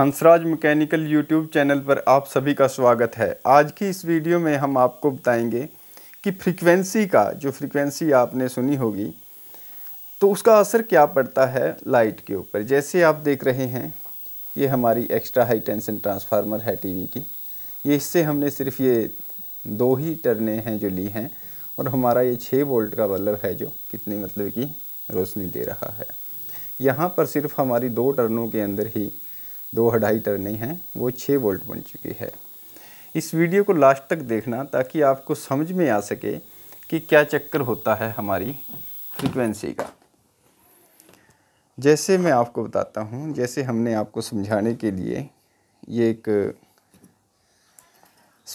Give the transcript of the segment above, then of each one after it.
Hansraj mechanical YouTube channel पर आप सभी का स्वागत है आज की इस वीडियो में हम आपको बताएंगे कि फ्रीक्वेंसी का जो फ्रीक्वेंसी आपने सुनी होगी तो उसका असर क्या पड़ता है लाइट के ऊपर जैसे आप देख रहे हैं ये हमारी एक्स्ट्रा हाई टेंशन ट्रांसफार्मर है टीवी की ये इससे हमने सिर्फ ये दो ही टर्ने हैं जो ली हैं और हमारा ये छः वोल्ट का बल्ब है जो कितनी मतलब कि रोशनी दे रहा है यहाँ पर सिर्फ हमारी दो टर्नों के अंदर ही दो ढाई टर्निंग है वो छः वोल्ट बन चुकी है इस वीडियो को लास्ट तक देखना ताकि आपको समझ में आ सके कि क्या चक्कर होता है हमारी फ्रिक्वेंसी का जैसे मैं आपको बताता हूँ जैसे हमने आपको समझाने के लिए ये एक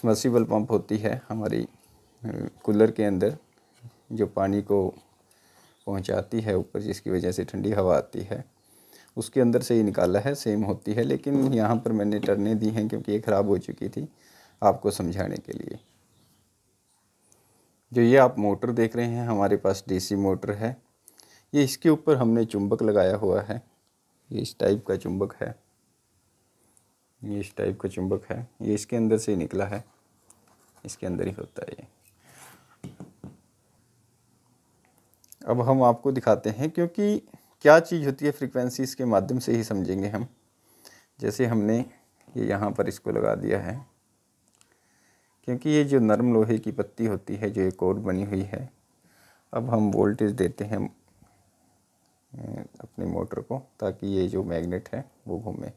समर्सिबल पंप होती है हमारी कूलर के अंदर जो पानी को पहुंचाती है ऊपर जिसकी वजह से ठंडी हवा आती है उसके अंदर से ही निकाला है सेम होती है लेकिन यहाँ पर मैंने टर्ने दी हैं क्योंकि ये ख़राब हो चुकी थी आपको समझाने के लिए जो ये आप मोटर देख रहे हैं हमारे पास डीसी मोटर है ये इसके ऊपर हमने चुंबक लगाया हुआ है ये इस टाइप का चुंबक है ये इस टाइप का चुंबक है ये इसके अंदर से ही निकला है इसके अंदर ही होता है ये अब हम आपको दिखाते हैं क्योंकि क्या चीज़ होती है फ्रिक्वेंसीज़ के माध्यम से ही समझेंगे हम जैसे हमने ये यहाँ पर इसको लगा दिया है क्योंकि ये जो नरम लोहे की पत्ती होती है जो एक और बनी हुई है अब हम वोल्टेज देते हैं अपने मोटर को ताकि ये जो मैग्नेट है वो घूमें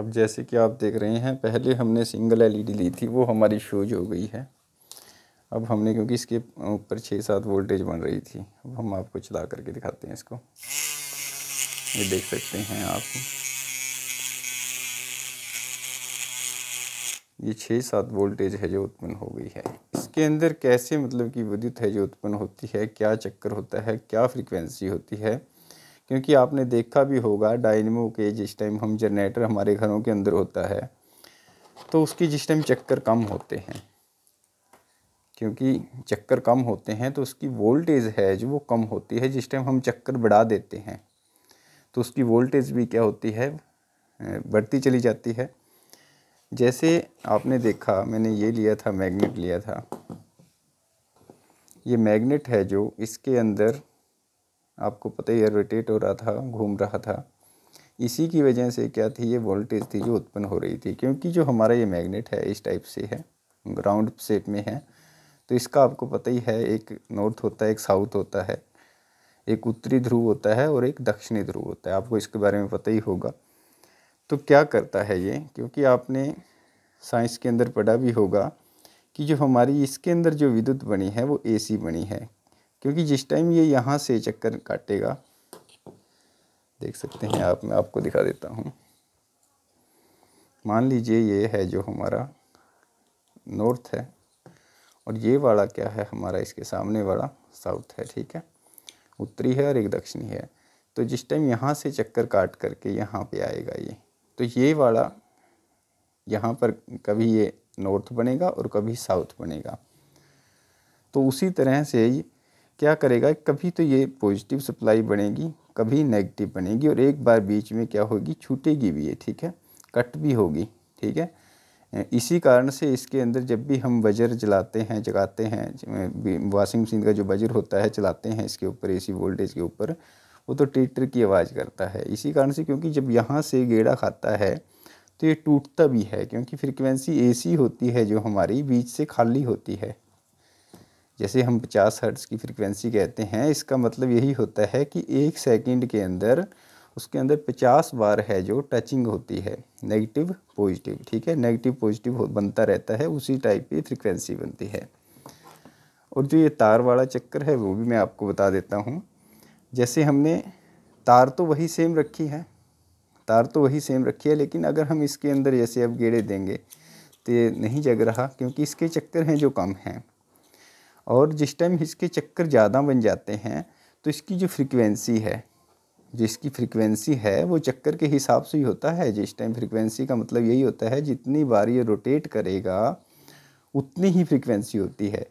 अब जैसे कि आप देख रहे हैं पहले हमने सिंगल एलईडी e ली थी वो हमारी शोज हो गई है अब हमने क्योंकि इसके ऊपर छः सात वोल्टेज बन रही थी अब हम आपको चला करके दिखाते हैं इसको ये देख सकते हैं आप ये छः सात वोल्टेज है जो उत्पन्न हो गई है इसके अंदर कैसे मतलब कि विद्युत है जो उत्पन्न होती है क्या चक्कर होता है क्या फ्रीक्वेंसी होती है क्योंकि आपने देखा भी होगा डायनमो के जिस टाइम हम जनरेटर हमारे घरों के अंदर होता है तो उसकी जिस टाइम चक्कर कम होते हैं क्योंकि चक्कर कम होते हैं तो उसकी वोल्टेज है जो वो कम होती है जिस टाइम हम चक्कर बढ़ा देते हैं तो उसकी वोल्टेज भी क्या होती है बढ़ती चली जाती है जैसे आपने देखा मैंने ये लिया था मैग्नेट लिया था ये मैग्नेट है जो इसके अंदर आपको पता ही है रोटेट हो रहा था घूम रहा था इसी की वजह से क्या थी ये वोल्टेज थी जो उत्पन्न हो रही थी क्योंकि जो हमारा ये मैग्नेट है इस टाइप से है ग्राउंड शेप में है तो इसका आपको पता ही है एक नॉर्थ होता है एक साउथ होता है एक उत्तरी ध्रुव होता है और एक दक्षिणी ध्रुव होता है आपको इसके बारे में पता ही होगा तो क्या करता है ये क्योंकि आपने साइंस के अंदर पढ़ा भी होगा कि जो हमारी इसके अंदर जो विद्युत बनी है वो एसी बनी है क्योंकि जिस टाइम ये यहाँ से चक्कर काटेगा देख सकते हैं आप मैं आपको दिखा देता हूँ मान लीजिए ये है जो हमारा नॉर्थ है और ये वाला क्या है हमारा इसके सामने वाला साउथ है ठीक है उत्तरी है और एक दक्षिणी है तो जिस टाइम यहाँ से चक्कर काट करके यहाँ पे आएगा ये तो ये वाला यहाँ पर कभी ये नॉर्थ बनेगा और कभी साउथ बनेगा तो उसी तरह से क्या करेगा कभी तो ये पॉजिटिव सप्लाई बनेगी कभी नेगेटिव बनेगी और एक बार बीच में क्या होगी छूटेगी भी ये ठीक है कट भी होगी ठीक है इसी कारण से इसके अंदर जब भी हम बजर जलाते हैं जगाते हैं वॉशिंग मशीन का जो बजर होता है चलाते हैं इसके ऊपर एसी वोल्टेज के ऊपर वो तो ट्रेटर की आवाज़ करता है इसी कारण से क्योंकि जब यहाँ से गेड़ा खाता है तो ये टूटता भी है क्योंकि फ्रिक्वेंसी एसी होती है जो हमारी बीच से खाली होती है जैसे हम पचास हर्ट्स की फ्रिक्वेंसी कहते हैं इसका मतलब यही होता है कि एक सेकंड के अंदर उसके अंदर पचास बार है जो टचिंग होती है नेगेटिव पॉजिटिव ठीक है नेगेटिव पॉजिटिव बनता रहता है उसी टाइप की फ्रिक्वेंसी बनती है और जो ये तार वाला चक्कर है वो भी मैं आपको बता देता हूँ जैसे हमने तार तो वही सेम रखी है तार तो वही सेम रखी है लेकिन अगर हम इसके अंदर जैसे अब गेड़े देंगे तो ये नहीं जग रहा क्योंकि इसके चक्कर हैं जो कम हैं और जिस टाइम इसके चक्कर ज़्यादा बन जाते हैं तो इसकी जो फ्रिक्वेंसी है जिसकी फ्रिक्वेंसी है वो चक्कर के हिसाब से ही होता है जिस टाइम फ्रिक्वेंसी का मतलब यही होता है जितनी बार ये रोटेट करेगा उतनी ही फ्रिक्वेंसी होती है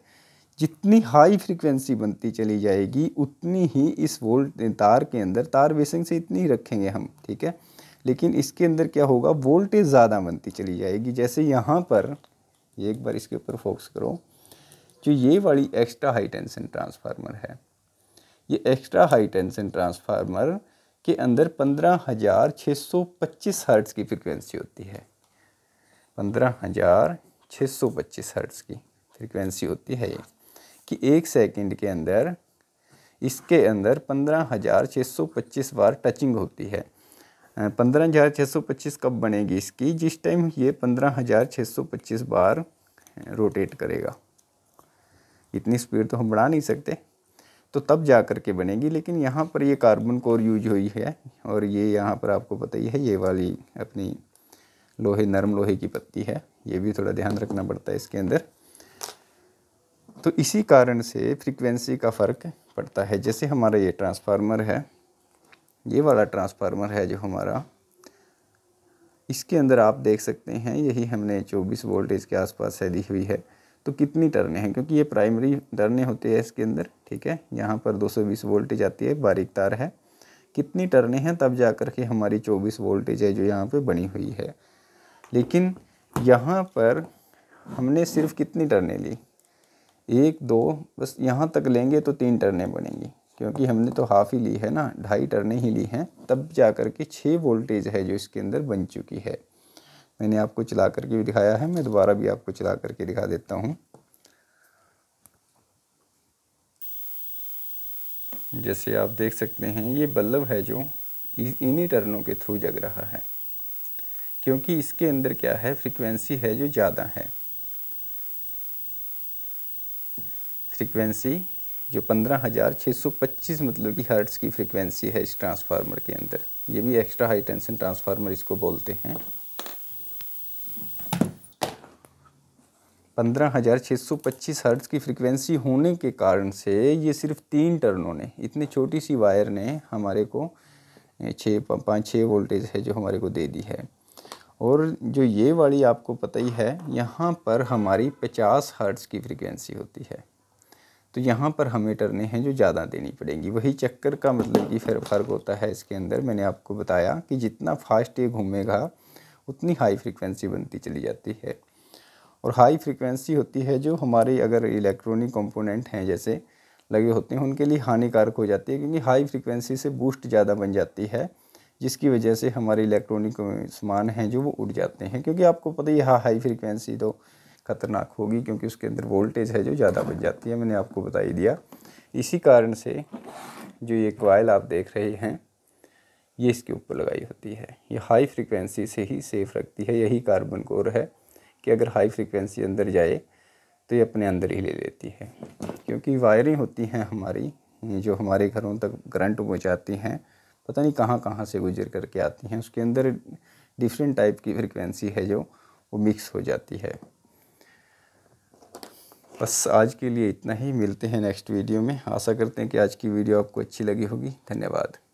जितनी हाई फ्रिक्वेंसी बनती चली जाएगी उतनी ही इस वोल्ट तार के अंदर तार बेसिंग से इतनी ही रखेंगे हम ठीक है लेकिन इसके अंदर क्या होगा वोल्टेज ज़्यादा बनती चली जाएगी जैसे यहाँ पर एक बार इसके ऊपर फोकस करो जो ये वाली एक्स्ट्रा हाई टेंशन ट्रांसफार्मर है ये एक्स्ट्रा हाई टेंशन ट्रांसफार्मर के अंदर पंद्रह हज़ार छः सौ पच्चीस हर्ट्स की फ्रिक्वेंसी होती है पंद्रह हज़ार छः सौ पच्चीस हर्ट्स की फ्रिक्वेंसी होती है ये कि एक सेकंड के अंदर इसके अंदर पंद्रह हज़ार छः सौ पच्चीस बार टचिंग होती है पंद्रह हज़ार छः सौ पच्चीस कब बनेगी इसकी जिस टाइम ये पंद्रह हज़ार छः सौ पच्चीस बार रोटेट करेगा इतनी स्पीड तो हम बढ़ा नहीं सकते तो तब जा कर के बनेगी लेकिन यहाँ पर ये कार्बन कोर यूज हुई है और ये यहाँ पर आपको पता ही है ये वाली अपनी लोहे नरम लोहे की पत्ती है ये भी थोड़ा ध्यान रखना पड़ता है इसके अंदर तो इसी कारण से फ्रीक्वेंसी का फ़र्क पड़ता है जैसे हमारा ये ट्रांसफार्मर है ये वाला ट्रांसफार्मर है जो हमारा इसके अंदर आप देख सकते हैं यही हमने 24 वोल्टेज के आसपास से दी हुई है तो कितनी टर्ने हैं क्योंकि ये प्राइमरी टर्ने होते हैं इसके अंदर ठीक है यहाँ पर 220 वोल्टेज आती है बारीक तार है कितनी टर्ने हैं तब जा कर के हमारी 24 वोल्टेज है जो यहाँ पे बनी हुई है लेकिन यहाँ पर हमने सिर्फ कितनी टर्ने ली एक दो बस यहाँ तक लेंगे तो तीन टर्ने बनेंगी क्योंकि हमने तो हाफ़ ही ली है ना ढाई टर्ने ही ली हैं तब जा कर के छः वोल्टेज है जो इसके अंदर बन चुकी है मैंने आपको चला करके भी दिखाया है मैं दोबारा भी आपको चला करके दिखा देता हूँ जैसे आप देख सकते हैं ये बल्लभ है जो इन्हीं टर्नों के थ्रू जग रहा है क्योंकि इसके अंदर क्या है फ्रीक्वेंसी है जो ज़्यादा है फ्रीक्वेंसी जो पंद्रह हज़ार छः सौ पच्चीस मतलब कि हर्ट्स की फ्रीक्वेंसी है इस ट्रांसफार्मर के अंदर ये भी एक्स्ट्रा हाई टेंशन ट्रांसफार्मर इसको बोलते हैं पंद्रह हज़ार छः सौ पच्चीस हर्ट्ज़ की फ्रिक्वेंसी होने के कारण से ये सिर्फ तीन टर्नों ने इतनी छोटी सी वायर ने हमारे को छः पाँच छः वोल्टेज है जो हमारे को दे दी है और जो ये वाली आपको पता ही है यहाँ पर हमारी पचास हर्ट्ज़ की फ्रिक्वेंसी होती है तो यहाँ पर हमें टर्ने हैं जो ज़्यादा देनी पड़ेंगी वही चक्कर का मतलब कि फिर फ़र्क होता है इसके अंदर मैंने आपको बताया कि जितना फास्ट ये घूमेगा उतनी हाई फ्रिक्वेंसी बनती चली जाती है और हाई फ्रिक्वेंसी होती है जो हमारे अगर इलेक्ट्रॉनिक कंपोनेंट हैं जैसे लगे होते हैं उनके लिए हानिकारक हो जाती है क्योंकि हाई फ्रिक्वेंसी से बूस्ट ज़्यादा बन जाती है जिसकी वजह से हमारे इलेक्ट्रॉनिक सामान हैं जो वो उड़ जाते हैं क्योंकि आपको पता ही हाँ हाई फ्रिक्वेंसी तो ख़तरनाक होगी क्योंकि उसके अंदर वोल्टेज है जो ज़्यादा बन जाती है मैंने आपको बता ही दिया इसी कारण से जो ये क्वाइल आप देख रहे हैं ये इसके ऊपर लगाई होती है ये हाई फ्रिक्वेंसी से ही सेफ़ रखती है यही कार्बन कोर है कि अगर हाई फ्रिक्वेंसी अंदर जाए तो ये अपने अंदर ही ले लेती है क्योंकि वायरें होती हैं हमारी जो हमारे घरों तक करंट पहुँचाती हैं पता नहीं कहाँ कहाँ से गुजर करके आती हैं उसके अंदर डिफरेंट टाइप की फ्रिक्वेंसी है जो वो मिक्स हो जाती है बस आज के लिए इतना ही मिलते हैं नेक्स्ट वीडियो में आशा करते हैं कि आज की वीडियो आपको अच्छी लगी होगी धन्यवाद